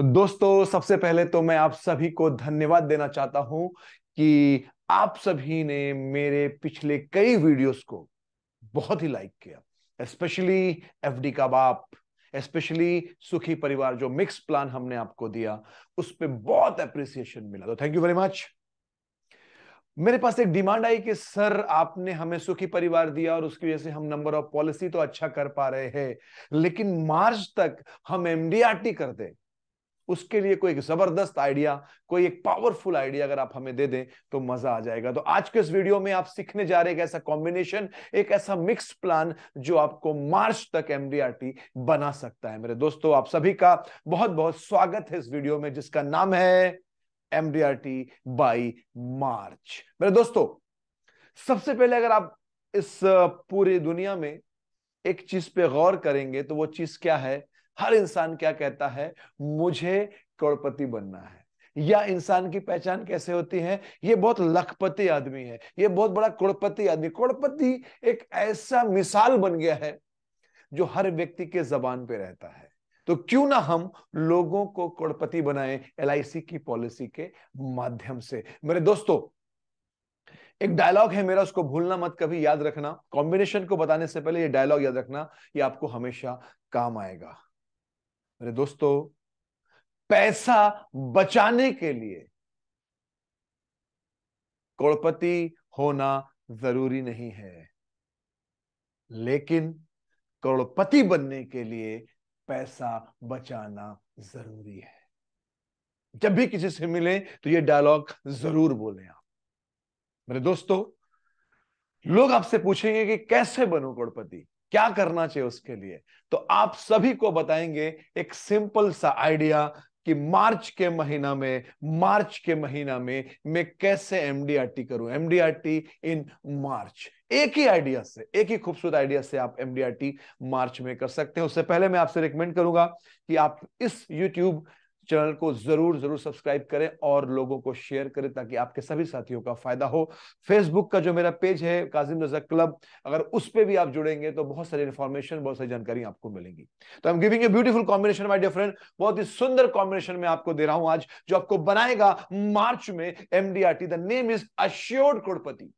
तो दोस्तों सबसे पहले तो मैं आप सभी को धन्यवाद देना चाहता हूं कि आप सभी ने मेरे पिछले कई वीडियोस को बहुत ही लाइक किया स्पेशली डी का बाप स्पेशली सुखी परिवार जो मिक्स प्लान हमने आपको दिया उस पर बहुत अप्रिसिएशन मिला तो थैंक यू वेरी मच मेरे पास एक डिमांड आई कि सर आपने हमें सुखी परिवार दिया और उसकी वजह से हम नंबर ऑफ पॉलिसी तो अच्छा कर पा रहे हैं लेकिन मार्च तक हम एमडीआरटी कर दे उसके लिए कोई एक जबरदस्त आइडिया कोई एक पावरफुल आइडिया अगर आप हमें दे दें तो मजा आ जाएगा तो आज के इस वीडियो में आप सीखने जा रहे ऐसा कॉम्बिनेशन एक ऐसा मिक्स प्लान जो आपको मार्च तक एमडीआरटी बना सकता है मेरे दोस्तों आप सभी का बहुत बहुत स्वागत है इस वीडियो में जिसका नाम है एमडीआरटी बाई मार्च मेरे दोस्तों सबसे पहले अगर आप इस पूरी दुनिया में एक चीज पे गौर करेंगे तो वो चीज क्या है हर इंसान क्या कहता है मुझे करोड़पति बनना है या इंसान की पहचान कैसे होती है ये बहुत लखपति आदमी है ये बहुत बड़ा करोड़पति आदमी करोड़पति एक ऐसा मिसाल बन गया है जो हर व्यक्ति के जबान पे रहता है तो क्यों ना हम लोगों को करोड़पति बनाएं एल की पॉलिसी के माध्यम से मेरे दोस्तों एक डायलॉग है मेरा उसको भूलना मत कभी याद रखना कॉम्बिनेशन को बताने से पहले ये डायलॉग याद रखना ये आपको हमेशा काम आएगा मेरे दोस्तों पैसा बचाने के लिए करोड़पति होना जरूरी नहीं है लेकिन करोड़पति बनने के लिए पैसा बचाना जरूरी है जब भी किसी से मिले तो ये डायलॉग जरूर बोले आप मेरे दोस्तों लोग आपसे पूछेंगे कि कैसे बनो करोड़पति क्या करना चाहिए उसके लिए तो आप सभी को बताएंगे एक सिंपल सा आइडिया कि मार्च के महीना में मार्च के महीना में मैं कैसे एमडीआरटी करूं एमडीआरटी इन मार्च एक ही आइडिया से एक ही खूबसूरत आइडिया से आप एमडीआरटी मार्च में कर सकते हैं उससे पहले मैं आपसे रिकमेंड करूंगा कि आप इस यूट्यूब चैनल को जरूर जरूर सब्सक्राइब करें और लोगों को शेयर करें ताकि आपके सभी साथियों का फायदा हो फेसबुक का जो मेरा पेज है काजिम रजा क्लब अगर उस पर भी आप जुड़ेंगे तो बहुत सारी इन्फॉर्मेशन बहुत सारी जानकारी आपको मिलेंगी तो I am giving a beautiful combination my dear friend बहुत ही सुंदर कॉम्बिनेशन में आपको दे रहा हूं आज जो आपको बनाएगा मार्च में MDRT the name is assured कुड़पति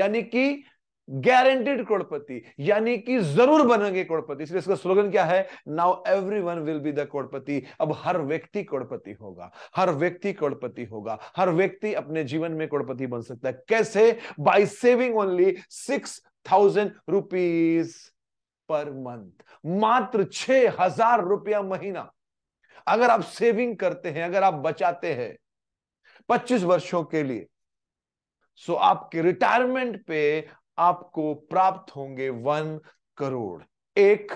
यानी कि गारंटेड करोड़पति यानी कि जरूर बनेंगे करोड़पति इसलिए इसका स्लोगन क्या है now everyone will be the crorepati अब हर व्यक्ति करोड़पति होगा हर व्यक्ति करोड़पति होगा हर व्यक्ति अपने जीवन में करोड़पति बन सकता है कैसे by saving only six thousand rupees per month मात्र छह हजार रुपया महीना अगर आप सेविंग करते हैं अगर आप बचाते हैं पच्चीस वर्षों के लिए सो so, आपके रिटायरमेंट पे आपको प्राप्त होंगे वन करोड़ एक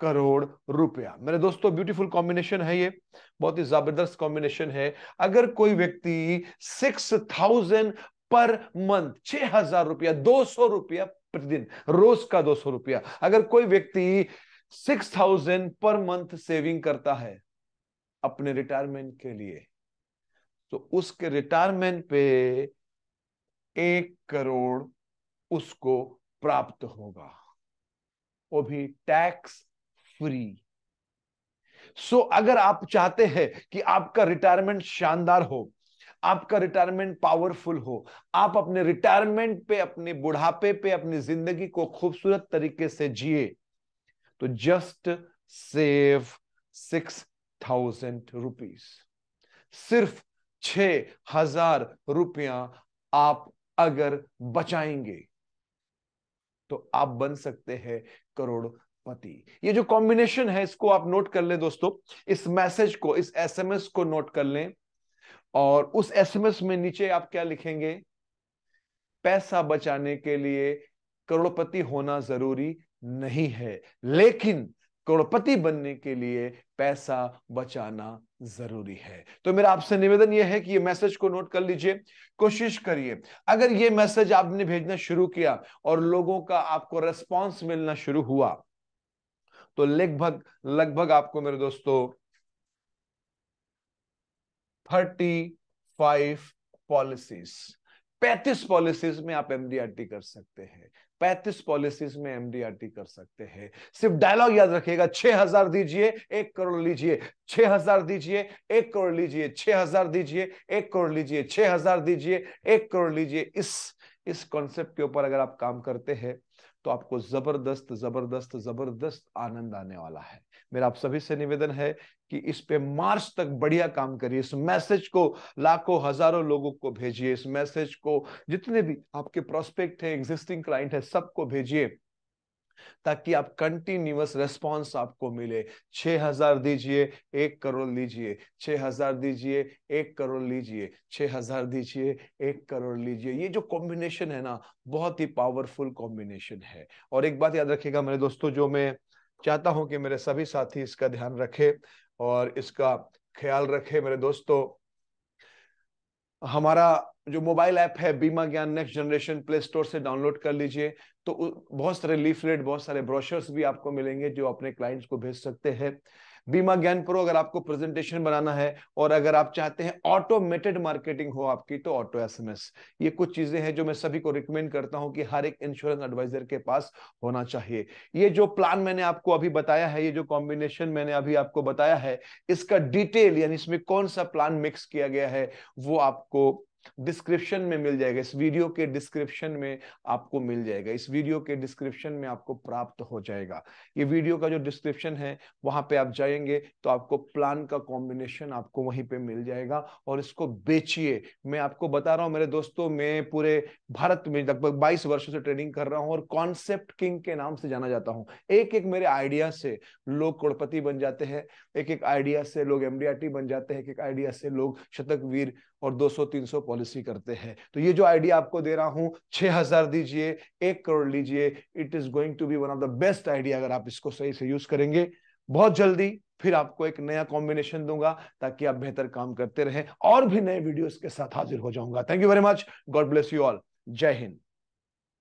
करोड़ रुपया मेरे दोस्तों ब्यूटीफुल कॉम्बिनेशन है ये बहुत ही जबरदस्त कॉम्बिनेशन है अगर कोई व्यक्ति सिक्स थाउजेंड पर मंथ छह हजार रुपया दो सौ रुपया प्रतिदिन रोज का दो सौ रुपया अगर कोई व्यक्ति six thousand per month saving करता है अपने रिटायरमेंट के लिए तो उसके रिटायरमेंट पे एक करोड़ उसको प्राप्त होगा वो भी टैक्स फ्री सो so, अगर आप चाहते हैं कि आपका रिटायरमेंट शानदार हो आपका रिटायरमेंट पावरफुल हो आप अपने रिटायरमेंट पे अपने बुढ़ापे पे अपनी जिंदगी को खूबसूरत तरीके से जिए तो just save six thousand rupees सिर्फ छ हजार रुपया आप अगर बचाएंगे तो आप बन सकते हैं करोड़पति ये जो कॉम्बिनेशन है इसको आप नोट कर लें दोस्तों इस मैसेज को इस एसएमएस को नोट कर लें और उस एसएमएस में नीचे आप क्या लिखेंगे पैसा बचाने के लिए करोड़पति होना जरूरी नहीं है लेकिन करोड़पति बनने के लिए पैसा बचाना जरूरी है तो मेरा आपसे निवेदन यह है कि ये मैसेज को नोट कर लीजिए कोशिश करिए अगर ये मैसेज आपने भेजना शुरू किया और लोगों का आपको रेस्पॉन्स मिलना शुरू हुआ तो लगभग लगभग आपको मेरे दोस्तों थर्टी फाइव पॉलिसीज पैंतीस पॉलिसीज में आप एमडीआरटी कर सकते हैं पैंतीस पॉलिसीज में एमडीआरटी कर सकते हैं सिर्फ डायलॉग याद रखिएगा छह हजार दीजिए एक करोड़ लीजिए छह हजार दीजिए एक करोड़ लीजिए छह हजार दीजिए एक करोड़ लीजिए छह हजार दीजिए एक करोड़ लीजिए इस इस कॉन्सेप्ट के ऊपर अगर आप काम करते हैं तो आपको जबरदस्त जबरदस्त जबरदस्त आनंद आने वाला है मेरा आप सभी से निवेदन है कि इस पे मार्च तक बढ़िया काम करिए इस मैसेज को लाखों हजारों लोगों को भेजिए इस मैसेज को जितने भी आपके प्रोस्पेक्ट है एग्जिस्टिंग क्लाइंट है सबको भेजिए ताकि आप कंटिन्यूस रेस्पॉन्स आपको मिले छह हजार दीजिए एक करोड़ लीजिए छह हजार दीजिए एक करोड़ लीजिए छह हजार दीजिए एक करोड़ लीजिए ये जो कॉम्बिनेशन है ना बहुत ही पावरफुल कॉम्बिनेशन है और एक बात याद रखिएगा मेरे दोस्तों जो मैं चाहता हूं कि मेरे सभी साथी इसका ध्यान रखे और इसका ख्याल रखे मेरे दोस्तों हमारा जो मोबाइल ऐप है बीमा ज्ञान नेक्स्ट जनरेशन प्ले स्टोर से डाउनलोड कर लीजिए तो बहुत सारे लीफलेट बहुत सारे ब्रोशर्स भी आपको मिलेंगे जो अपने क्लाइंट्स को भेज सकते हैं बीमा ज्ञान प्रो अगर आपको प्रेजेंटेशन बनाना है और अगर आप चाहते हैं ऑटोमेटेड मार्केटिंग हो आपकी तो ऑटो एसएमएस ये कुछ चीजें हैं जो मैं सभी को रिकमेंड करता हूं कि हर एक इंश्योरेंस एडवाइजर के पास होना चाहिए ये जो प्लान मैंने आपको अभी बताया है ये जो कॉम्बिनेशन मैंने अभी आपको बताया है इसका डिटेल यानी इसमें कौन सा प्लान मिक्स किया गया है वो आपको डिस्क्रिप्शन में मिल जाएगा इस वीडियो के डिस्क्रिप्शन में आपको मिल जाएगा इस वीडियो के डिस्क्रिप्शन में आपको प्राप्त हो जाएगा ये वीडियो का जो डिस्क्रिप्शन है वहां पे आप जाएंगे तो आपको प्लान का कॉम्बिनेशन आपको वहीं पे मिल जाएगा और इसको बेचिए मैं आपको बता रहा हूँ मेरे दोस्तों मैं पूरे भारत में लगभग बाईस वर्षों से ट्रेनिंग कर रहा हूँ और कॉन्सेप्ट किंग के नाम से जाना जाता हूँ एक एक मेरे आइडिया से लोग करोड़पति बन जाते हैं एक एक आइडिया से लोग एमडीआरटी बन जाते हैं एक एक आइडिया से लोग शतक वीर और 200-300 पॉलिसी करते हैं तो ये जो आइडिया आपको दे रहा हूं 6000 दीजिए एक करोड़ लीजिए it is going to be one of the best idea अगर आप इसको सही से यूज करेंगे बहुत जल्दी फिर आपको एक नया कॉम्बिनेशन दूंगा ताकि आप बेहतर काम करते रहें और भी नए वीडियोस के साथ हाजिर हो जाऊंगा thank you very much God bless you all जय हिंद